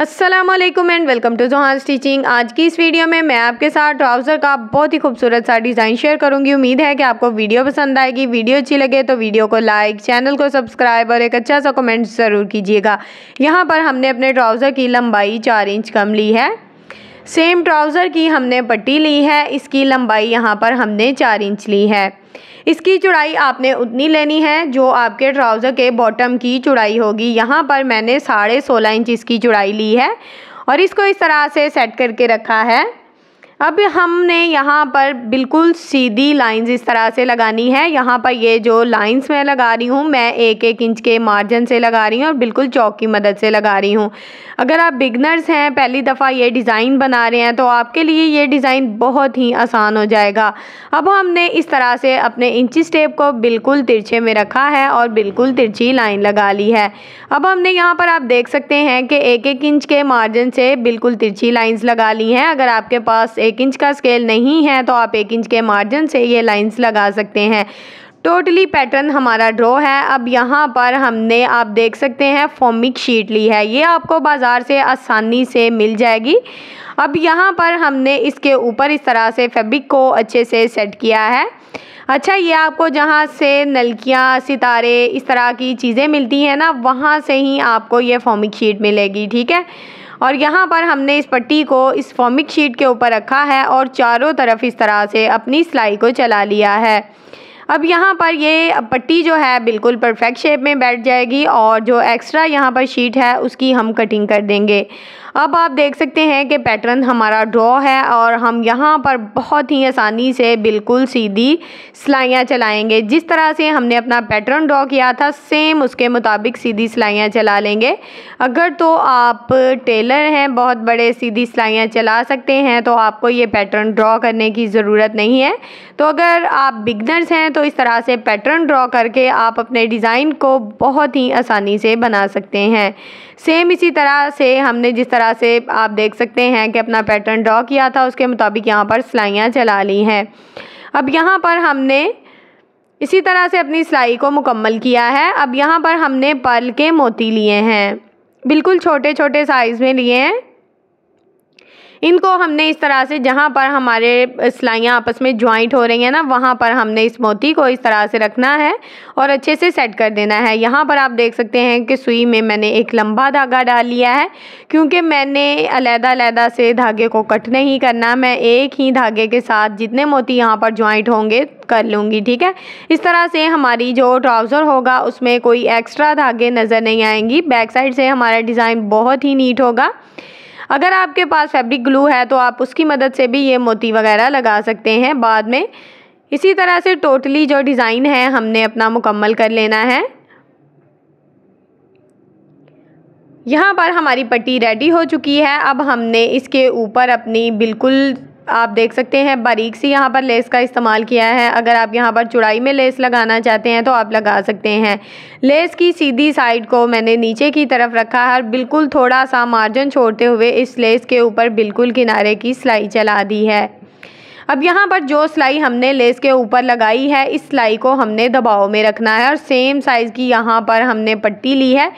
Aslam and welcome to Johan stitching आज की इस वीडियो में मैं आपके साथ ट्राउज़र का बहुत ही खूबसूरत सा डिज़ाइन शेयर करूंगी उम्मीद है कि आपको वीडियो पसंद आएगी वीडियो अच्छी लगे तो वीडियो को लाइक चैनल को सब्सक्राइब और एक अच्छा सा कमेंट ज़रूर कीजिएगा यहाँ पर हमने अपने ट्राउज़र की लंबाई चार इंच कम ली है सेम ट्राउज़र की हमने पट्टी ली है इसकी लंबाई यहाँ पर हमने चार इंच ली है इसकी चौड़ाई आपने उतनी लेनी है जो आपके ट्राउज़र के बॉटम की चौड़ाई होगी यहाँ पर मैंने साढ़े सोलह इंच इसकी चौड़ाई ली है और इसको इस तरह से सेट करके रखा है अब हमने यहाँ पर बिल्कुल सीधी लाइंस इस तरह से लगानी है यहाँ पर ये जो लाइंस मैं लगा रही हूँ मैं एक एक इंच के मार्जिन से लगा रही हूँ और बिल्कुल चौक की मदद से लगा रही हूँ अगर आप बिगनर्स हैं पहली दफ़ा ये डिज़ाइन बना रहे हैं तो आपके लिए ये डिज़ाइन बहुत ही आसान हो जाएगा अब हमने इस तरह से अपने इंची स्टेप को बिल्कुल तिरछे में रखा है और बिल्कुल तिरछी लाइन लगा ली है अब हमने यहाँ पर आप देख सकते हैं कि एक एक इंच के मार्जिन से बिल्कुल तिरछी लाइन्स लगा ली हैं अगर आपके पास एक इंच का स्केल नहीं है तो आप एक इंच के मार्जिन से ये लाइंस लगा सकते हैं टोटली पैटर्न हमारा ड्रॉ है अब यहाँ पर हमने आप देख सकते हैं फॉमिक शीट ली है ये आपको बाज़ार से आसानी से मिल जाएगी अब यहाँ पर हमने इसके ऊपर इस तरह से फैब्रिक को अच्छे से सेट किया है अच्छा ये आपको जहाँ से नलकियाँ सितारे इस तरह की चीज़ें मिलती हैं ना वहाँ से ही आपको ये फॉमिक शीट मिलेगी ठीक है और यहाँ पर हमने इस पट्टी को इस फॉर्मिक शीट के ऊपर रखा है और चारों तरफ इस तरह से अपनी सिलाई को चला लिया है अब यहाँ पर ये पट्टी जो है बिल्कुल परफेक्ट शेप में बैठ जाएगी और जो एक्स्ट्रा यहाँ पर शीट है उसकी हम कटिंग कर देंगे अब आप देख सकते हैं कि पैटर्न हमारा ड्रॉ है और हम यहाँ पर बहुत ही आसानी से बिल्कुल सीधी सिलाइयाँ चलाएंगे जिस तरह से हमने अपना पैटर्न ड्रॉ किया था सेम उसके मुताबिक सीधी सिलाइयाँ चला लेंगे अगर तो आप टेलर हैं बहुत बड़े सीधी सिलाइयाँ चला सकते हैं तो आपको ये पैटर्न ड्रॉ करने की ज़रूरत नहीं है तो अगर आप बिगनर्स हैं तो इस तरह से पैटर्न ड्रॉ करके आप अपने डिज़ाइन को बहुत ही आसानी से बना सकते हैं सेम इसी तरह से हमने जिस तरह से आप देख सकते हैं कि अपना पैटर्न ड्रॉ किया था उसके मुताबिक यहाँ पर सिलाइयाँ चला ली हैं अब यहाँ पर हमने इसी तरह से अपनी सिलाई को मुकम्मल किया है अब यहाँ पर हमने पर्ल के मोती लिए हैं बिल्कुल छोटे छोटे साइज़ में लिए हैं इनको हमने इस तरह से जहाँ पर हमारे सिलाइयाँ आपस में ज्वाइंट हो रही हैं ना वहाँ पर हमने इस मोती को इस तरह से रखना है और अच्छे से सेट कर देना है यहाँ पर आप देख सकते हैं कि सुई में मैंने एक लंबा धागा डाल लिया है क्योंकि मैंने अलहदा अलहदा से धागे को कट नहीं करना मैं एक ही धागे के साथ जितने मोती यहाँ पर ज्वाइंट होंगे कर लूँगी ठीक है इस तरह से हमारी जो ट्राउज़र होगा उसमें कोई एक्स्ट्रा धागे नज़र नहीं आएंगी बैक साइड से हमारा डिज़ाइन बहुत ही नीट होगा अगर आपके पास फैब्रिक ग्लू है तो आप उसकी मदद से भी ये मोती वगैरह लगा सकते हैं बाद में इसी तरह से टोटली जो डिज़ाइन है हमने अपना मुकम्मल कर लेना है यहाँ पर हमारी पट्टी रेडी हो चुकी है अब हमने इसके ऊपर अपनी बिल्कुल आप देख सकते हैं बारीक सी यहाँ पर लेस का इस्तेमाल किया है अगर आप यहाँ पर चुड़ाई में लेस लगाना चाहते हैं तो आप लगा सकते हैं लेस की सीधी साइड को मैंने नीचे की तरफ रखा है और बिल्कुल थोड़ा सा मार्जिन छोड़ते हुए इस लेस के ऊपर बिल्कुल किनारे की सिलाई चला दी है अब यहाँ पर जो सिलाई हमने लेस के ऊपर लगाई है इस सिलाई को हमने दबाव में रखना है और सेम साइज़ की यहाँ पर हमने पट्टी ली है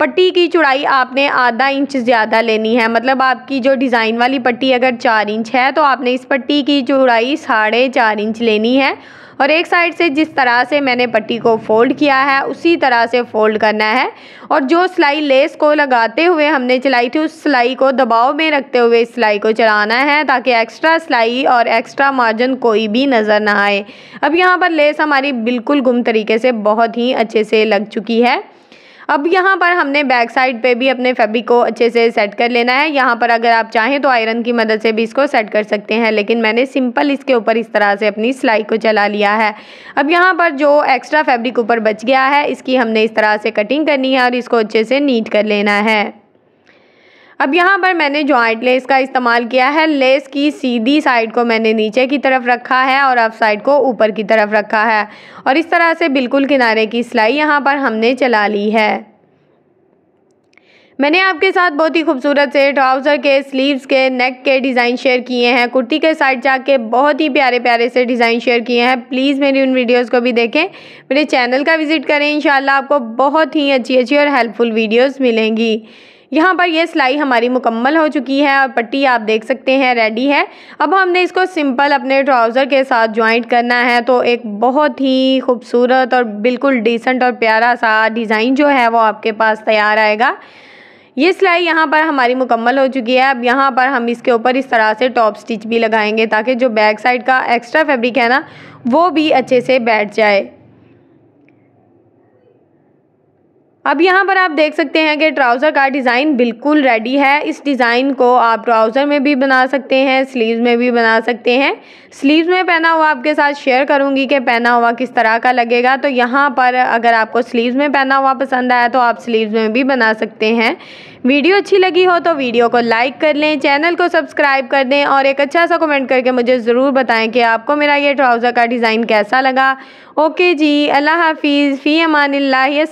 पट्टी की चौड़ाई आपने आधा इंच ज़्यादा लेनी है मतलब आपकी जो डिज़ाइन वाली पट्टी अगर चार इंच है तो आपने इस पट्टी की चौड़ाई साढ़े चार इंच लेनी है और एक साइड से जिस तरह से मैंने पट्टी को फोल्ड किया है उसी तरह से फोल्ड करना है और जो सिलाई लेस को लगाते हुए हमने चलाई थी उस सिलाई को दबाव में रखते हुए इस सिलाई को चलाना है ताकि एक्स्ट्रा सिलाई और एक्स्ट्रा मार्जिन कोई भी नज़र ना आए अब यहाँ पर लेस हमारी बिल्कुल गुम तरीके से बहुत ही अच्छे से लग चुकी है अब यहाँ पर हमने बैक साइड पे भी अपने फेबिक को अच्छे से सेट कर लेना है यहाँ पर अगर आप चाहें तो आयरन की मदद से भी इसको सेट कर सकते हैं लेकिन मैंने सिंपल इसके ऊपर इस तरह से अपनी सिलाई को चला लिया है अब यहाँ पर जो एक्स्ट्रा फैब्रिक ऊपर बच गया है इसकी हमने इस तरह से कटिंग करनी है और इसको अच्छे से नीट कर लेना है अब यहाँ पर मैंने जॉइंट लेस का इस्तेमाल किया है लेस की सीधी साइड को मैंने नीचे की तरफ रखा है और अब साइड को ऊपर की तरफ रखा है और इस तरह से बिल्कुल किनारे की सिलाई यहाँ पर हमने चला ली है मैंने आपके साथ बहुत ही खूबसूरत से ट्राउज़र के स्लीव्स के नेक के डिज़ाइन शेयर किए हैं कुर्ती के साइड जाके बहुत ही प्यारे प्यारे से डिज़ाइन शेयर किए हैं प्लीज़ मेरी उन वीडियोज़ को भी देखें मेरे चैनल का विज़िट करें इन आपको बहुत ही अच्छी अच्छी और हेल्पफुल वीडियोज़ मिलेंगी यहाँ पर यह सिलाई हमारी मुकम्मल हो चुकी है और पट्टी आप देख सकते हैं रेडी है अब हमने इसको सिंपल अपने ट्राउज़र के साथ ज्वाइंट करना है तो एक बहुत ही खूबसूरत और बिल्कुल डिसेंट और प्यारा सा डिज़ाइन जो है वो आपके पास तैयार आएगा ये सिलाई यहाँ पर हमारी मुकम्मल हो चुकी है अब यहाँ पर हम इसके ऊपर इस तरह से टॉप स्टिच भी लगाएंगे ताकि जो बैक साइड का एक्स्ट्रा फैब्रिक है ना वो भी अच्छे से बैठ जाए अब यहाँ पर आप देख सकते हैं कि ट्राउज़र का डिज़ाइन बिल्कुल रेडी है इस डिज़ाइन को आप ट्राउज़र में भी बना सकते हैं स्लीव्स में भी बना सकते हैं स्लीव्स में पहना हुआ आपके साथ शेयर करूँगी कि पहना हुआ किस तरह का लगेगा तो यहाँ पर अगर आपको स्लीव्स में पहना हुआ पसंद आया तो आप स्लीव्स में भी बना सकते हैं वीडियो अच्छी लगी हो तो वीडियो को लाइक कर लें चैनल को सब्सक्राइब कर दें और एक अच्छा सा कमेंट करके मुझे ज़रूर बताएं कि आपको मेरा ये ट्राउज़र का डिज़ाइन कैसा लगा ओके जी अल्लाह हाफिज़ फ़ी अमान लाही